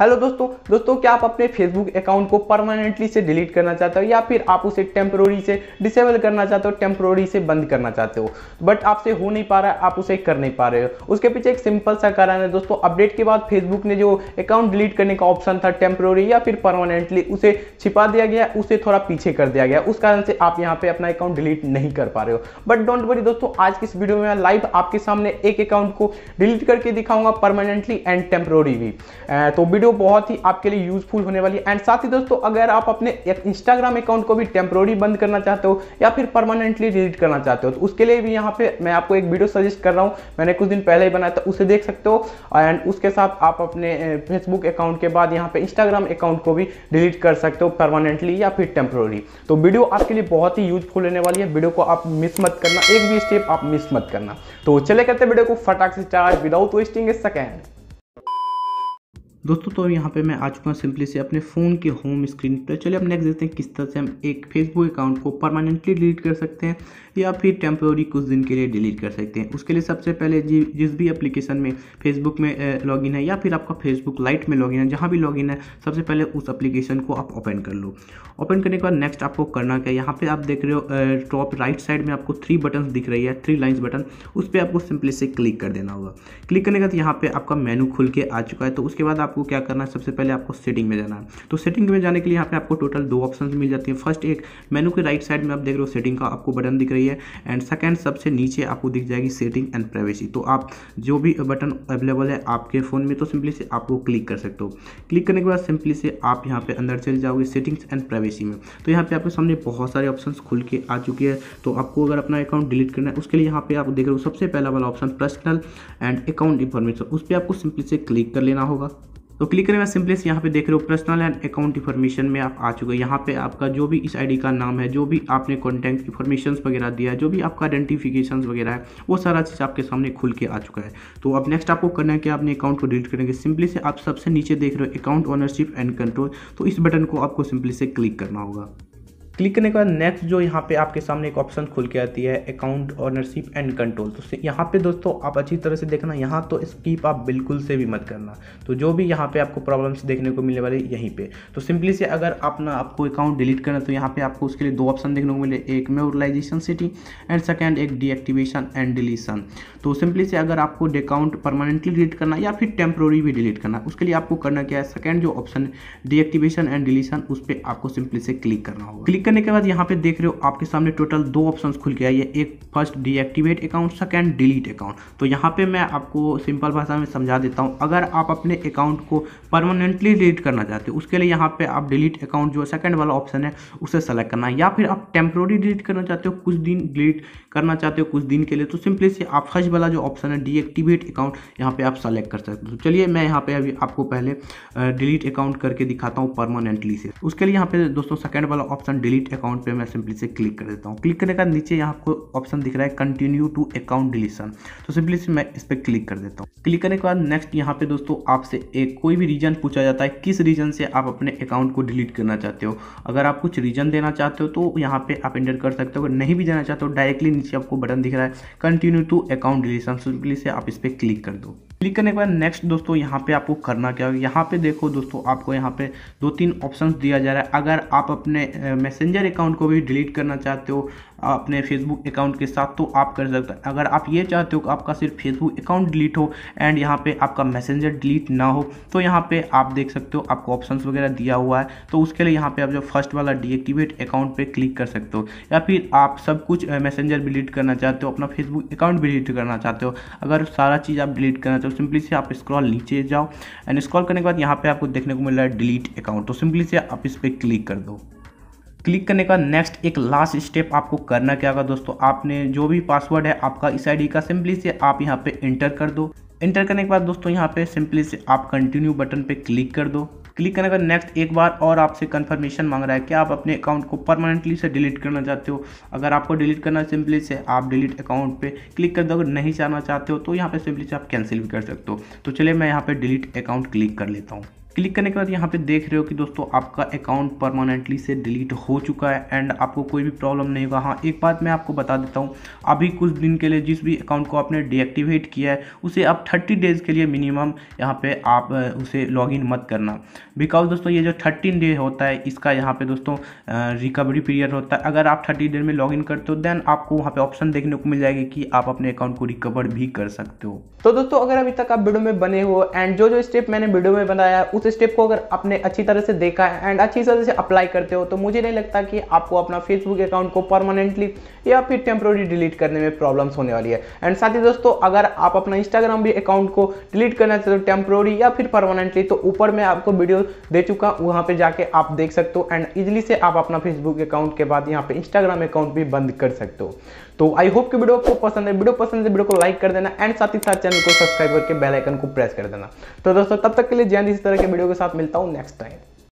hello दोस्तों दोस्तों क्या आप अपने फेसबुक अकाउंट को परमानेंटली से डिलीट करना चाहते हो या फिर आप उसे टेम्प्रोरी से डिसेबल करना चाहते हो टेम्प्रोरी से बंद करना चाहते हो बट आपसे हो नहीं पा रहा है आप उसे कर नहीं पा रहे हो उसके पीछे एक सिंपल सा कारण है दोस्तों अपडेट के बाद फेसबुक ने जो अकाउंट डिलीट करने का ऑप्शन था टेम्प्रोरी या फिर परमानेंटली उसे छिपा दिया गया उसे थोड़ा पीछे कर दिया गया उस कारण से आप यहाँ पर अपना अकाउंट डिलीट नहीं कर पा रहे हो बट डोंट वरी दोस्तों आज की इस वीडियो में लाइव आपके सामने एक अकाउंट को डिलीट करके दिखाऊंगा परमानेंटली एंड टेम्प्रोरी भी तो वीडियो वीडियो बहुत ही आपके लिए यूजफुल होने वाली है एंड साथ ही दोस्तों अगर आप अपने इंस्टाग्राम अकाउंट को भी टेम्प्रोरी बंद करना चाहते हो या फिर परमानेंटली डिलीट करना चाहते हो तो उसके लिए भी यहाँ पे मैं आपको एक वीडियो सजेस्ट कर रहा हूँ मैंने कुछ दिन पहले ही बनाया था उसे देख सकते हो एंड उसके साथ आप अपने फेसबुक अकाउंट के बाद यहाँ पे इंस्टाग्राम अकाउंट को भी डिलीट कर सकते हो परमानेंटली या फिर टेम्प्रोरी तो वीडियो आपके लिए बहुत ही यूजफुल होने वाली है वीडियो को आप मिस मत करना एक भी स्टेप आप मिस मत करना तो चले करते वीडियो को फटाक से start without wasting a second दोस्तों तो यहाँ पे मैं आ चुका हूँ सिंपली से अपने फ़ोन के होम स्क्रीन पर चलिए अब नेक्स्ट देखते हैं किस तरह से हम एक फेसबुक अकाउंट को परमानेंटली डिलीट कर सकते हैं या फिर टेम्प्रोरी कुछ दिन के लिए डिलीट कर सकते हैं उसके लिए सबसे पहले जि जिस भी एप्लीकेशन में फेसबुक में लॉगिन है या फिर आपका फेसबुक लाइट में लॉगिन है जहाँ भी लॉगिन है सबसे पहले उस एप्लीकेशन को आप ओपन कर लो ओपन करने के बाद नेक्स्ट आपको करना क्या यहाँ पर आप देख रहे हो टॉप राइट साइड में आपको थ्री बटन दिख रही है थ्री लाइन्स बटन उस पर आपको सिंपली से क्लिक कर देना होगा क्लिक करने के बाद यहाँ पर आपका मेनू खुल के आ चुका है तो उसके बाद आप आपको क्या करना है सबसे पहले आपको सेटिंग में जाना है तो सेटिंग में जाने के लिए यहाँ पे आपको टोटल दो ऑप्शन मिल जाती है फर्स्ट एक मेनू के राइट साइड में आप देख रहे हो सेटिंग का आपको बटन दिख रही है एंड सेकेंड सबसे नीचे आपको दिख जाएगी सेटिंग एंड प्राइवेसी तो आप जो भी बटन अवेलेबल है आपके फ़ोन में तो सिंपली से आपको क्लिक कर सकते हो क्लिक करने के बाद सिंपली से आप यहाँ पे अंदर चले जाओगे सेटिंग्स एंड प्राइवेसी में तो यहाँ पे आपके सामने बहुत सारे ऑप्शन खुल के आ चुके हैं तो आपको अगर अपना अकाउंट डिलीट करना है उसके लिए यहाँ पे आप देख रहे हो सबसे पहला वाला option personal and account information उस पर आपको सिंपली से क्लिक कर लेना होगा तो क्लिक करेगा सिंपली यहाँ पे देख रहे हो पर्सनल एंड अकाउंट इन्फॉर्मेशन में आप आ चुके हो यहाँ पे आपका जो भी इस आईडी का नाम है जो भी आपने कॉन्टैक्ट इन्फॉर्मेशन वगैरह दिया है जो भी आपका आइडेंटिफिकेशन वगैरह है वो सारा चीज़ आपके सामने खुल के आ चुका है तो अब नेक्स्ट आपको करना है कि आपने अकाउंट को डिलीट करेंगे सिंपली से आप सबसे नीचे देख रहे हो अकाउंट ओनरशिप एंड कंट्रोल तो इस बटन को आपको सिंपली से क्लिक करना होगा क्लिक करने के बाद नेक्स्ट जो यहाँ पे आपके सामने एक ऑप्शन खुल के आती है अकाउंट ऑनरशिप एंड कंट्रोल तो यहाँ पे दोस्तों आप अच्छी तरह से देखना यहाँ तो स्कीप आप बिल्कुल से भी मत करना तो जो भी यहाँ पे आपको प्रॉब्लम्स देखने को मिलने वाले यहीं पे तो सिंपली से अगर आप आपको अकाउंट डिलीट करना तो यहाँ पे आपको उसके लिए दो ऑप्शन देखने को मिले एक मेमोरलाइजेशन सिटी एंड सेकेंड एक डीएक्टिवेशन एंड डिलीशन तो सिंपली से अगर आपको अकाउंट परमानेंटली डिलीट करना या फिर टेम्प्रोरी भी डिलीट करना उसके लिए आपको करना क्या है सेकेंड जो ऑप्शन डीएक्टिवेशन एंड डिलीशन उस पर आपको सिंपली से क्लिक करना होगा क्लिक करने के बाद यहाँ पे देख रहे हो आपके सामने टोटल दो ऑप्शन खुल के आई है एक first deactivate account second delete account तो यहाँ पे मैं आपको सिंपल भाषा में समझा देता हूँ अगर आप अपने अकाउंट को परमानेंटली डिलीट करना चाहते हो उसके लिए यहाँ पे आप डिलीट अकाउंट जो सेकेंड वाला ऑप्शन है उसे सेलेक्ट करना है या फिर आप टेम्प्रोरी डिलीट करना चाहते हो कुछ दिन डिलीट करना चाहते हो कुछ दिन के लिए तो सिंपली से आप फर्स्ट वाला जो ऑप्शन है डीएक्टिवेट अकाउंट यहाँ पे आप सेलेक्ट कर सकते हो तो चलिए मैं यहाँ पे अभी आपको पहले डिलीट अकाउंट करके दिखाता हूँ परमानेंटली से उसके लिए यहाँ पे दोस्तों सेकेंड वाला ऑप्शन डिलीट डिलीट अकाउंट पे मैं सिंपली से क्लिक कर देता हूँ क्लिक करने का नीचे यहाँ आपको ऑप्शन दिख रहा है कंटिन्यू टू अकाउंट डिलीशन तो सिंपली से मैं इस पर क्लिक कर देता हूँ क्लिक करने के बाद नेक्स्ट यहाँ पे दोस्तों आपसे एक कोई भी रीजन पूछा जाता है किस रीजन से आप अपने अकाउंट को डिलीट करना चाहते हो अगर आप कुछ रीजन देना चाहते हो तो यहाँ पे आप इंटर कर सकते हो अगर नहीं भी देना चाहते हो डायरेक्टली नीचे आपको बटन दिख रहा है continue to account deletion simply से आप इस पर क्लिक कर दो क्लिक करने के बाद नेक्स्ट दोस्तों यहाँ पे आपको करना क्या होगा यहाँ पे देखो दोस्तों आपको यहाँ पे दो तीन ऑप्शन दिया जा रहा है अगर आप अपने मैसेंजर अकाउंट को भी डिलीट करना चाहते हो अपने फेसबुक अकाउंट के साथ तो आप कर सकते हैं अगर आप ये चाहते हो कि आपका सिर्फ फेसबुक अकाउंट डिलीट हो एंड यहाँ पे आपका मैसेंजर डिलीट ना हो तो यहाँ पे आप देख सकते हो आपको ऑप्शन वगैरह दिया हुआ है तो उसके लिए यहाँ पे आप जो फर्स्ट वाला डीएक्टिवेट अकाउंट पे क्लिक कर सकते हो या फिर आप सब कुछ मैसेंजर भी डिलीट करना चाहते हो अपना फेसबुक अकाउंट भी डिलीट करना चाहते हो अगर सारा चीज़ आप डिलीट करना चाहते हो सिंपली से आप स्क्रॉल नीचे जाओ एंड स्क्रॉल करने के बाद यहाँ पर आपको देखने को मिल रहा है डिलीट अकाउंट तो सिंपली से आप इस पर क्लिक कर दो क्लिक करने का नेक्स्ट एक लास्ट स्टेप आपको करना क्या होगा दोस्तों आपने जो भी पासवर्ड है आपका इस आईडी का सिंपली से आप यहाँ पे इंटर कर दो इंटर करने के बाद दोस्तों यहाँ पे सिंपली से आप कंटिन्यू बटन पे क्लिक कर दो क्लिक करने का नेक्स्ट एक बार और आपसे कंफर्मेशन मांग रहा है कि आप अपने अकाउंट को परमानेंटली से डिलीट करना चाहते हो अगर आपको डिलीट करना सिंपली से आप डिलीट अकाउंट पे क्लिक कर दो अगर नहीं जाना चाहते हो तो यहाँ पे सिंपली से आप कैंसिल भी कर सकते हो तो चलिए मैं यहाँ पे डिलीट अकाउंट क्लिक कर लेता हूँ क्लिक करने के बाद यहाँ पे देख रहे हो कि दोस्तों आपका अकाउंट परमानेंटली से डिलीट हो चुका है एंड आपको कोई भी प्रॉब्लम नहीं होगा हाँ एक बात मैं आपको बता देता हूँ अभी कुछ दिन के लिए जिस भी अकाउंट को आपने डीएक्टिवेट किया है उसे आप थर्टी डेज़ के लिए मिनिमम यहाँ पे आप उसे लॉगिन मत करना बिकॉज दोस्तों ये जो थर्टीन डे होता है इसका यहाँ पर दोस्तों रिकवरी पीरियड होता है अगर आप थर्टी डेज में लॉगिन करते हो देन आपको वहाँ पर ऑप्शन देखने को मिल जाएगी कि आप अपने अकाउंट को रिकवर भी कर सकते हो तो दोस्तों अगर अभी तक आप वीडियो में बने हो एंड जो जो स्टेप मैंने वीडियो में बनाया उस उस स्टेप को अगर आपने अच्छी तरह से देखा है एंड अच्छी तरह से अप्लाई करते हो तो मुझे नहीं लगता कि आपको अपना फेसबुक अकाउंट को परमानेंटली या फिर टेम्प्रोरी डिलीट करने में प्रॉब्लम्स होने वाली है एंड साथ ही दोस्तों अगर आप अपना इंस्टाग्राम भी अकाउंट को डिलीट करना चाहते हो टेम्प्रोरी या फिर परमानेंटली तो ऊपर मैं आपको वीडियो दे चुका हूँ वहाँ पर जाके आप देख सकते हो एंड ईजिली से आप अपना फेसबुक अकाउंट के बाद यहाँ पर इंस्टाग्राम अकाउंट भी बंद कर सकते हो तो आई होप कि वीडियो आपको पसंद है वीडियो पसंद है वीडियो को लाइक कर देना एंड साथ ही साथ चैनल को सब्सक्राइब करके बेल आइकन को प्रेस कर देना तो दोस्तों तब तक के लिए जैन इसी तरह के वीडियो के साथ मिलता हूँ नेक्स्ट टाइम